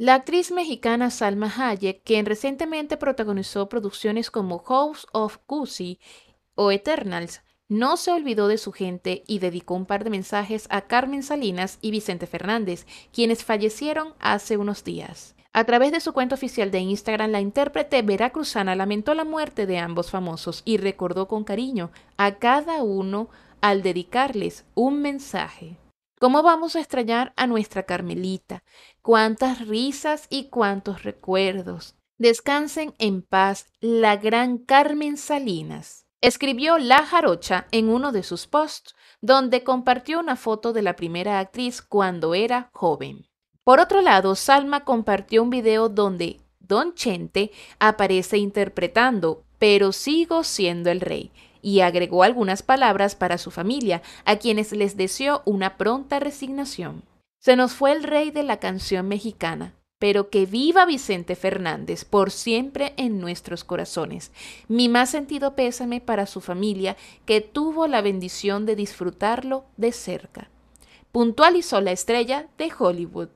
La actriz mexicana Salma Hayek, quien recientemente protagonizó producciones como House of Gucci o Eternals, no se olvidó de su gente y dedicó un par de mensajes a Carmen Salinas y Vicente Fernández, quienes fallecieron hace unos días. A través de su cuenta oficial de Instagram, la intérprete veracruzana lamentó la muerte de ambos famosos y recordó con cariño a cada uno al dedicarles un mensaje. ¿Cómo vamos a extrañar a nuestra Carmelita? Cuántas risas y cuántos recuerdos. Descansen en paz la gran Carmen Salinas. Escribió La Jarocha en uno de sus posts, donde compartió una foto de la primera actriz cuando era joven. Por otro lado, Salma compartió un video donde Don Chente aparece interpretando Pero sigo siendo el rey, y agregó algunas palabras para su familia, a quienes les deseó una pronta resignación. Se nos fue el rey de la canción mexicana, pero que viva Vicente Fernández por siempre en nuestros corazones. Mi más sentido pésame para su familia, que tuvo la bendición de disfrutarlo de cerca. Puntualizó la estrella de Hollywood.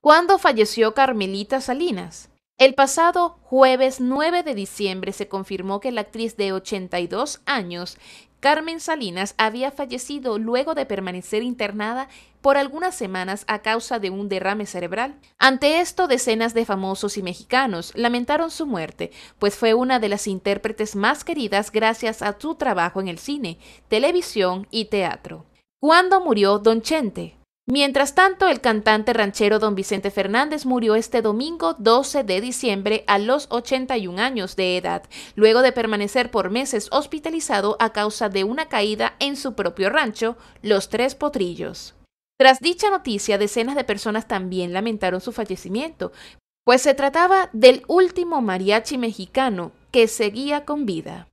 ¿Cuándo falleció Carmelita Salinas? El pasado jueves 9 de diciembre se confirmó que la actriz de 82 años, Carmen Salinas, había fallecido luego de permanecer internada por algunas semanas a causa de un derrame cerebral. Ante esto, decenas de famosos y mexicanos lamentaron su muerte, pues fue una de las intérpretes más queridas gracias a su trabajo en el cine, televisión y teatro. ¿Cuándo murió Don Chente? Mientras tanto, el cantante ranchero don Vicente Fernández murió este domingo 12 de diciembre a los 81 años de edad, luego de permanecer por meses hospitalizado a causa de una caída en su propio rancho, Los Tres Potrillos. Tras dicha noticia, decenas de personas también lamentaron su fallecimiento, pues se trataba del último mariachi mexicano que seguía con vida.